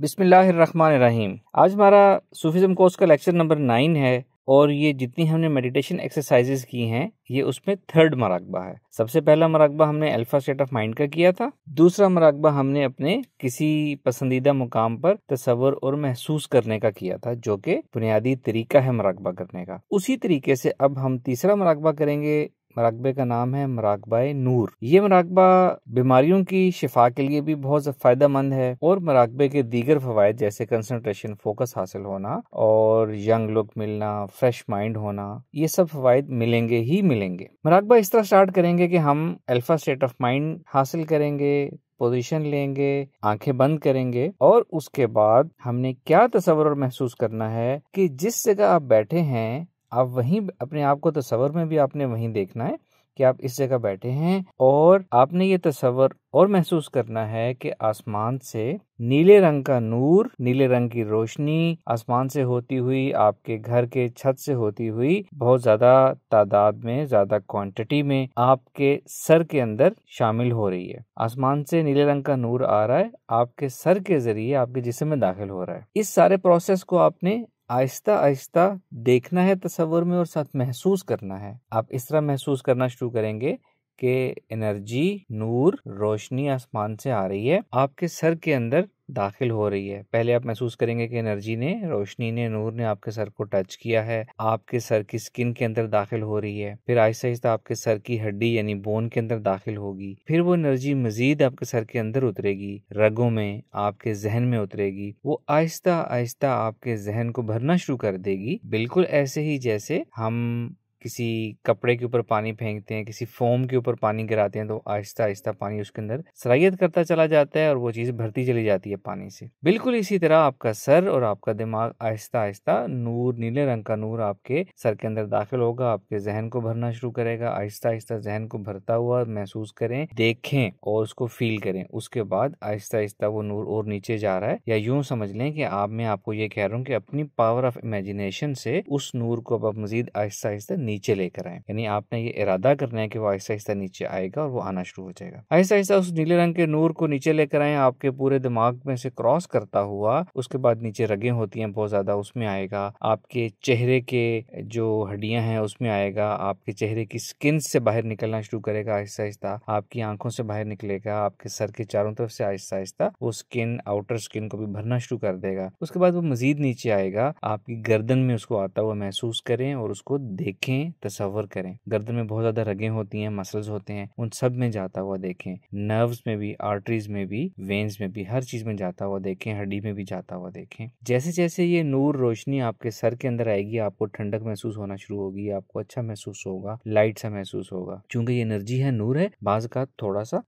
बिसमीम आज हमारा सूफिज्म कोर्स का लेक्चर नंबर नाइन है और ये जितनी हमने मेडिटेशन एक्सरसाइजेस की हैं ये उसमें थर्ड मराकबा है सबसे पहला मराकबा हमने अल्फा स्टेट ऑफ माइंड का किया था दूसरा मराकबा हमने अपने किसी पसंदीदा मुकाम पर तस्वर और महसूस करने का किया था जो कि बुनियादी तरीका है मराकबा करने का उसी तरीके से अब हम तीसरा मराकबा करेंगे मराकबे का नाम है मराकबा नूर ये मराकबा बीमारियों की शिफा के लिए भी बहुत फायदा मंद है और मराकबे के दीगर फवायद जैसे कंसनट्रेशन फोकस हासिल होना और यंग लुक मिलना फ्रेश माइंड होना ये सब फवायद मिलेंगे ही मिलेंगे मराकबा इस तरह स्टार्ट करेंगे कि हम अल्फा स्टेट ऑफ माइंड हासिल करेंगे पोजीशन लेंगे आंखें बंद करेंगे और उसके बाद हमने क्या तस्वर और महसूस करना है कि जिस जगह आप बैठे हैं आप वहीं अपने आप को तस्वर में भी आपने वहीं देखना है कि आप इस जगह बैठे हैं और आपने ये तस्वर और महसूस करना है कि आसमान से नीले रंग का नूर नीले रंग की रोशनी आसमान से होती हुई आपके घर के छत से होती हुई बहुत ज्यादा तादाद में ज्यादा क्वांटिटी में आपके सर के अंदर शामिल हो रही है आसमान से नीले रंग का नूर आ रहा है आपके सर के जरिए आपके जिसम में दाखिल हो रहा है इस सारे प्रोसेस को आपने आहिस्ता आहिस्ता देखना है तस्वर में और साथ महसूस करना है आप इस तरह महसूस करना शुरू करेंगे कि एनर्जी नूर रोशनी आसमान से आ रही है आपके सर के अंदर दाखिल हो रही है पहले आप महसूस करेंगे कि एनर्जी ने रोशनी ने नूर ने आपके सर को टच किया है आपके सर की स्किन के अंदर दाखिल हो रही है फिर आहिस्ता आहिस्ता आपके सर की हड्डी यानी बोन के अंदर दाखिल होगी फिर वो एनर्जी मजीद आपके सर के अंदर उतरेगी रगों में आपके जहन में उतरेगी वो आहिस्ता आहिस्ता आपके जहन को भरना शुरू कर देगी बिल्कुल ऐसे ही जैसे हम किसी कपड़े के ऊपर पानी फेंकते हैं किसी फोम के ऊपर पानी गिराते हैं तो आहिस्ता आहिस्ता पानी उसके अंदर सलाहियत करता चला जाता है और वो चीज़ भरती चली जाती है पानी से बिल्कुल इसी तरह आपका सर और आपका दिमाग आहिस्ता आहिस्ता नूर नीले रंग का नूर आपके सर के अंदर दाखिल होगा आपके जहन को भरना शुरू करेगा आहिस्ता आहिस्ता जहन को भरता हुआ महसूस करें देखें और उसको फील करें उसके बाद आहिस्ता आहिस्ता वो नूर और नीचे जा रहा है या यूं समझ लें कि आप मैं आपको ये कह रहा हूँ कि अपनी पावर ऑफ इमेजिनेशन से उस नूर को आप मजीद आहिस्ता आहिस्ता नीचे लेकर आए यानी आपने ये इरादा करना है कि वो आहिस्ता आहिस्ता नीचे आएगा और वो आना शुरू हो जाएगा आहिस्ता आहिस्ता उस नीले रंग के नूर को नीचे लेकर आए आपके पूरे दिमाग में से क्रॉस करता हुआ उसके बाद नीचे रगे होती हैं बहुत ज्यादा उसमें आएगा आपके चेहरे के जो हड्डियां हैं उसमें आएगा आपके चेहरे की स्किन से बाहर निकलना शुरू करेगा आहिस्ता आहिस्ता आपकी आंखों से बाहर निकलेगा आपके सर के चारों तरफ से आहिस्ता आहिस्ता वो स्किन आउटर स्किन को भी भरना शुरू कर देगा उसके बाद वो मजीद नीचे आएगा आपकी गर्दन में उसको आता हुआ महसूस करें और उसको देखें में तो तस्वर करें गर्दन में बहुत ज़्यादा रगें होती हैं मसल्स होते हैं उन सब में जाता हुआ देखें नर्व्स में भी आर्टरीज में भी वेन्स में भी हर चीज़ में जाता हुआ देखें हड्डी में भी जाता हुआ देखें जैसे जैसे ये नूर रोशनी आपके सर के अंदर आएगी आपको ठंडक महसूस होना शुरू होगी आपको अच्छा महसूस होगा लाइट सा महसूस होगा चूंकि ये एनर्जी है नूर है बाज का थोड़ा सा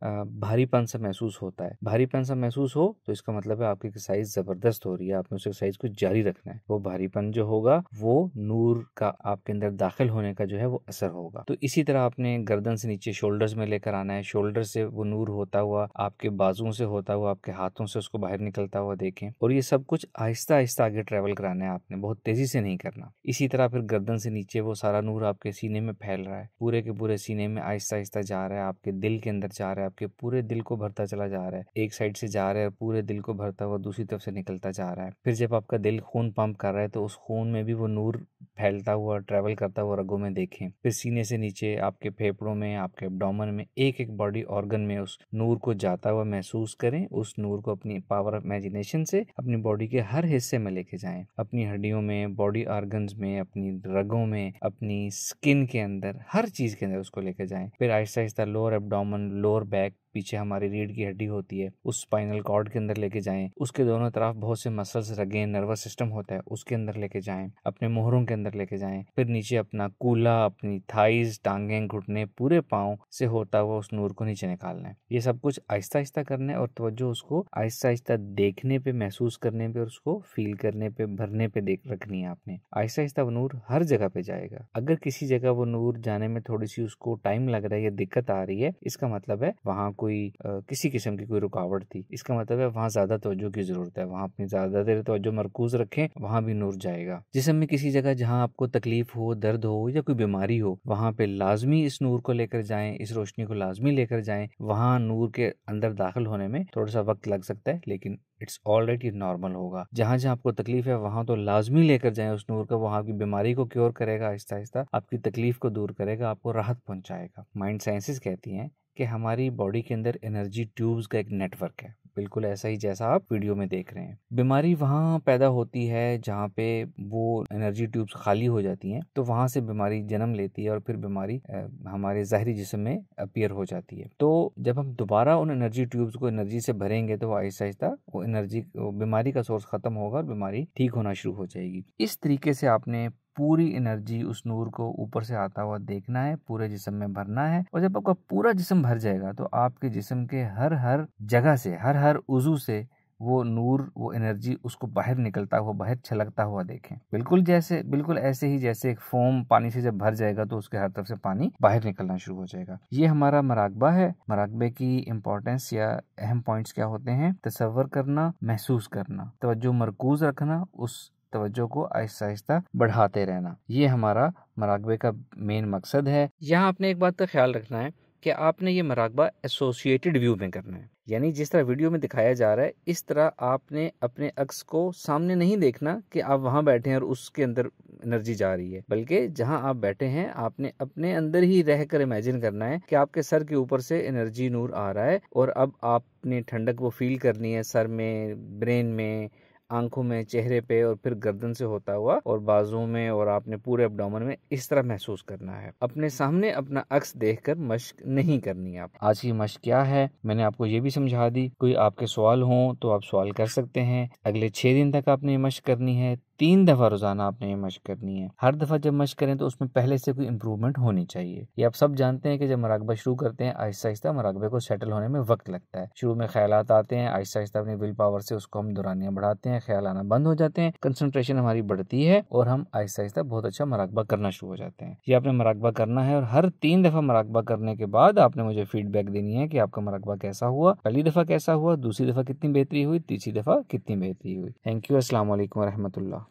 भारीपन सा महसूस होता है भारीपन सा महसूस हो तो इसका मतलब है आपकी एक्सरसाइज जबरदस्त हो रही है आपने उस एक्सरसाइज को जारी रखना है वो भारीपन जो होगा वो नूर का आपके अंदर दाखिल होने होने का जो है वो असर होगा तो इसी तरह आपने गर्दन से नीचे शोल्डर्स में लेकर आना है शोल्डर से वो नूर होता हुआ आपके बाजुओं से होता हुआ आपके हाथों से उसको बाहर निकलता हुआ देखें और ये सब कुछ आहिस्ता आहिस्ता आगे ट्रेवल कराना है आपने बहुत तेजी से नहीं करना इसी तरह फिर गर्दन से नीचे वो सारा नूर आपके सीने में फैल रहा है पूरे के पूरे सीने में आहिस्ता आहिस्ता जा रहा है आपके दिल के अंदर जा रहा है आपके पूरे दिल को भरता चला जा रहा है एक साइड से जा रहा है पूरे दिल को भरता हुआ दूसरी तरफ से निकलता जा रहा है फिर जब आपका दिल खून पंप कर रहा है तो उस खून में भी वो नूर फैलता हुआ ट्रेवल करता हुआ अंगों में देखें फिर सीने से नीचे आपके फेफड़ों में आपके डोमन में एक एक बॉडी ऑर्गन में उस नूर को जाता हुआ महसूस करें उस नूर को अपनी पावर ऑफ इमेजिनेशन से अपनी बॉडी के हर हिस्से में लेके जाए अपनी हड्डियों में बॉडी ऑर्गन में अपनी रगों में अपनी स्किन के अंदर हर चीज के अंदर उसको लेके जाए फिर आहिस्ता आहिस्ता लोअर एबडोमन लोअर बैक पीछे हमारी रीढ़ की हड्डी होती है उस स्पाइनल कॉर्ड के अंदर लेके जाएं उसके दोनों तरफ बहुत से मसल्स रगे नर्वस सिस्टम होता है उसके अंदर लेके जाएं अपने मोहरों के अंदर लेके जाएं फिर नीचे अपना कूला अपनी थाइज टांगे घुटने पूरे पाँव से होता हुआ उस नूर को नीचे निकालना है ये सब कुछ आहिस्ता आहिस्ता करने और तवज्जो उसको आहिस्ता आहिस्ता देखने पे महसूस करने पे और उसको फील करने पे भरने पे देख रखनी है आपने आहिस्ता आहिस्ता वो नूर हर जगह पे जाएगा अगर किसी जगह वो नूर जाने में थोड़ी सी उसको टाइम लग रहा है या दिक्कत आ रही है इसका मतलब है वहां कोई आ, किसी किस्म की कोई रुकावट थी इसका मतलब है वहाँ ज़्यादा तोज्जो की ज़रूरत है वहाँ अपनी ज़्यादा देर तोज्जो मरकूज़ रखें वहाँ भी नूर जाएगा जिसम में किसी जगह जहाँ आपको तकलीफ हो दर्द हो या कोई बीमारी हो वहाँ पे लाजमी इस नूर को लेकर जाए इस रोशनी को लाजमी लेकर जाए वहाँ नूर के अंदर दाखिल होने में थोड़ा सा वक्त लग सकता है लेकिन इट्स ऑलरेडी नॉर्मल होगा जहाँ जहाँ आपको तकलीफ है वहाँ तो लाजमी लेकर जाए उस नूर का वहाँ आपकी बीमारी को क्योर करेगा आहिस्ता आहिस्ता आपकी तकलीफ को दूर करेगा आपको राहत पहुंचाएगा माइंड साइंसेस कहती हैं कि हमारी बॉडी के अंदर एनर्जी ट्यूब्स का एक नेटवर्क है बिल्कुल ऐसा ही जैसा आप वीडियो में देख रहे हैं बीमारी वहाँ पैदा होती है जहाँ पे वो एनर्जी ट्यूब्स खाली हो जाती हैं तो वहाँ से बीमारी जन्म लेती है और फिर बीमारी हमारे ज़ाहरी जिसम में अपियर हो जाती है तो जब हम दोबारा उन एनर्जी ट्यूब्स को एनर्जी से भरेंगे तो आहिस्ता आहिस्ता वो एनर्जी बीमारी का सोर्स खत्म होगा और बीमारी ठीक होना शुरू हो जाएगी इस तरीके से आपने पूरी एनर्जी उस नूर को ऊपर से आता हुआ देखना है पूरे जिसम में भरना है और जब आपका पूरा जिसम भर जाएगा तो आपके जिसम के हर हर जगह से हर हर उजू से वो नूर वो एनर्जी उसको बाहर निकलता हुआ बाहर छलकता हुआ देखें बिल्कुल जैसे बिल्कुल ऐसे ही जैसे एक फोम पानी से जब भर जाएगा तो उसके हर तरफ से पानी बाहर निकलना शुरू हो जाएगा ये हमारा मराकबा है मराकबे की इम्पोर्टेंस या अहम पॉइंट्स क्या होते हैं तस्वर करना महसूस करना जो मरकूज रखना उस तवज्जो को आहिस्ता आहिस्ता बढ़ाते रहना ये हमारा मराकबे का मेन मकसद है यहाँ आपने एक बात का ख्याल रखना है कि आपने ये मराकबा एसोसिएटेड व्यू में करना है यानी जिस तरह वीडियो में दिखाया जा रहा है इस तरह आपने अपने अक्स को सामने नहीं देखना कि आप वहाँ बैठे हैं और उसके अंदर एनर्जी जा रही है बल्कि जहाँ आप बैठे हैं आपने अपने अंदर ही रहकर इमेजिन करना है कि आपके सर के ऊपर से एनर्जी नूर आ रहा है और अब आपने ठंडक वो फील करनी है सर में ब्रेन में आंखों में चेहरे पे और फिर गर्दन से होता हुआ और बाजुओं में और आपने पूरे अपडोमन में इस तरह महसूस करना है अपने सामने अपना अक्स कर मश्क नहीं करनी आप आज की मश्क क्या है मैंने आपको ये भी समझा दी कोई आपके सवाल हो तो आप सवाल कर सकते हैं अगले छह दिन तक आपने ये मश्क करनी है तीन दफ़ा रोज़ाना आपने ये मश्क करनी है हर दफ़ा जब मश करें तो उसमें पहले से कोई इम्प्रूवमेंट होनी चाहिए ये आप सब जानते हैं कि जब मराकबा शुरू करते हैं आहिस्ता आहिस्ता मराकबे को सेटल होने में वक्त लगता है शुरू में ख्याल आते हैं आहिस्ता आहिस्ता अपनी विल पावर से उसको हम दुरानियाँ बढ़ाते हैं ख्याल आना बंद हो जाते हैं कंसनट्रेशन हमारी बढ़ती है और हम आहिस्ता आहिस्ता बहुत अच्छा मराकबा करना शुरू हो जाते हैं ये आपने मराकबा करना है और हर तीन दफ़ा मराकबा करने के बाद आपने मुझे फीडबैक देनी है कि आपका मराकबा कैसा हुआ पहली दफ़ा कैसा हुआ दूसरी दफ़ा कितनी बेहतरी हुई तीसरी दफ़ा कितनी बेहतरी हुई थैंक यू असलम वरहमल्ला